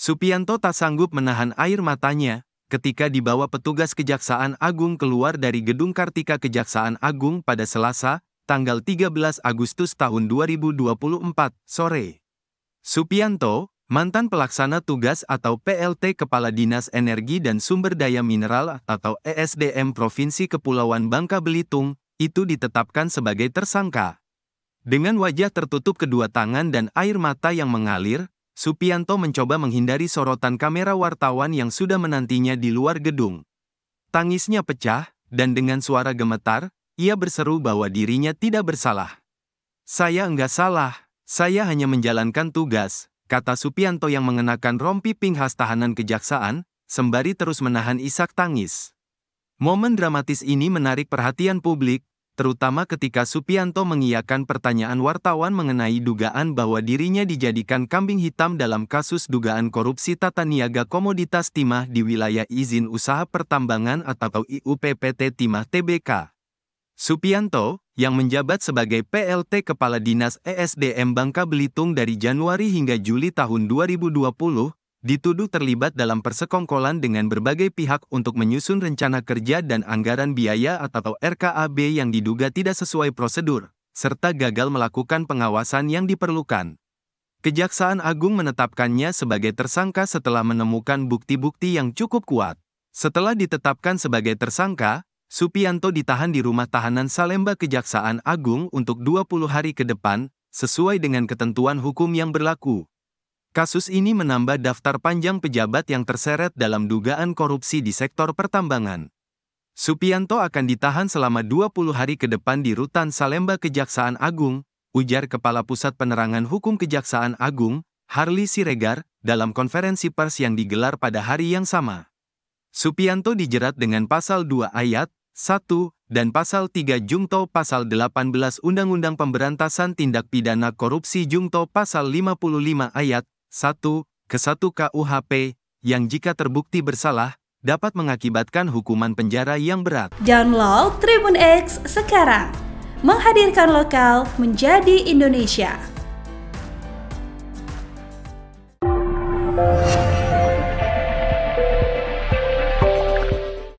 Supianto tak sanggup menahan air matanya ketika dibawa petugas Kejaksaan Agung keluar dari Gedung Kartika Kejaksaan Agung pada Selasa, tanggal 13 Agustus tahun 2024 sore. Supianto, mantan pelaksana tugas atau PLT Kepala Dinas Energi dan Sumber Daya Mineral atau ESDM Provinsi Kepulauan Bangka Belitung, itu ditetapkan sebagai tersangka. Dengan wajah tertutup kedua tangan dan air mata yang mengalir, Supianto mencoba menghindari sorotan kamera wartawan yang sudah menantinya di luar gedung. Tangisnya pecah, dan dengan suara gemetar, ia berseru bahwa dirinya tidak bersalah. Saya enggak salah, saya hanya menjalankan tugas, kata Supianto yang mengenakan rompi pink khas tahanan kejaksaan, sembari terus menahan isak tangis. Momen dramatis ini menarik perhatian publik, terutama ketika Supianto mengiyakan pertanyaan wartawan mengenai dugaan bahwa dirinya dijadikan kambing hitam dalam kasus dugaan korupsi tata niaga komoditas timah di wilayah izin usaha pertambangan atau IUPPT Timah TBK. Supianto, yang menjabat sebagai PLT Kepala Dinas ESDM Bangka Belitung dari Januari hingga Juli tahun 2020, dituduh terlibat dalam persekongkolan dengan berbagai pihak untuk menyusun rencana kerja dan anggaran biaya atau RKAB yang diduga tidak sesuai prosedur, serta gagal melakukan pengawasan yang diperlukan. Kejaksaan Agung menetapkannya sebagai tersangka setelah menemukan bukti-bukti yang cukup kuat. Setelah ditetapkan sebagai tersangka, Supianto ditahan di rumah tahanan Salemba Kejaksaan Agung untuk 20 hari ke depan, sesuai dengan ketentuan hukum yang berlaku. Kasus ini menambah daftar panjang pejabat yang terseret dalam dugaan korupsi di sektor pertambangan. Supianto akan ditahan selama 20 hari ke depan di Rutan Salemba Kejaksaan Agung, ujar Kepala Pusat Penerangan Hukum Kejaksaan Agung, Harley Siregar, dalam konferensi pers yang digelar pada hari yang sama. Supianto dijerat dengan pasal 2 ayat 1 dan pasal 3 Jungto pasal 18 Undang-Undang Pemberantasan Tindak Pidana Korupsi Jungto pasal 55 ayat 1. ke 1 KUHP, yang jika terbukti bersalah, dapat mengakibatkan hukuman penjara yang berat. Download Tribun X sekarang, menghadirkan lokal menjadi Indonesia.